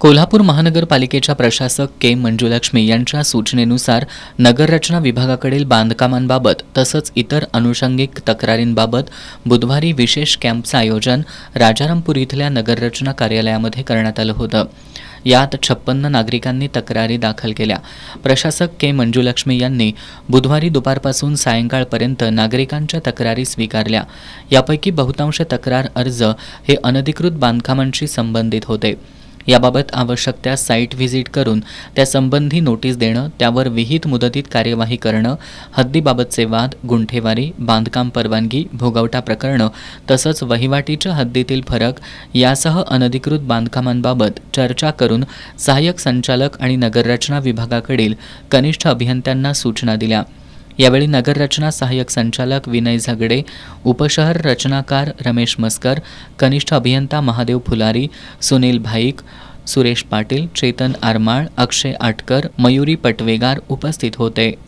कोल्हापूर महानगरपालिकेच्या प्रशासक के मंजुलक्ष्मी यांच्या सूचनेनुसार नगररचना विभागाकडील बांधकामांबाबत तसंच इतर अनुषंगिक तक्रारींबाबत बुधवारी विशेष कॅम्पचं आयोजन राजारामपूर इथल्या नगररचना कार्यालयामध्ये करण्यात आलं होतं यात छप्पन्न नागरिकांनी तक्रारी दाखल केल्या प्रशासक के मंजुलक्ष्मी यांनी बुधवारी दुपारपासून सायंकाळपर्यंत नागरिकांच्या तक्रारी स्वीकारल्या यापैकी बहुतांश तक्रार अर्ज हे अनधिकृत बांधकामांशी संबंधित होते याबाबत आवश्यक त्या साईट व्हिजिट करून त्यासंबंधी नोटीस देणं त्यावर विहित मुदतीत कार्यवाही करणं हद्दीबाबतचे वाद गुंठेवारी बांधकाम परवानगी भोगवटा प्रकरणं तसंच वहिवाटीच्या हद्दीतील फरक यासह अनधिकृत बांधकामांबाबत चर्चा करून सहाय्यक संचालक आणि नगररचना विभागाकडील कनिष्ठ अभियंत्यांना सूचना दिल्या यावेळी नगररचना सहाय्यक संचालक विनय झगडे उपशहर रचनाकार रमेश मस्कर कनिष्ठ अभियंता महादेव फुलारी सुनील भाईक सुरेश पाटील चेतन आरमाळ अक्षय आटकर मयुरी पटवेगार उपस्थित होते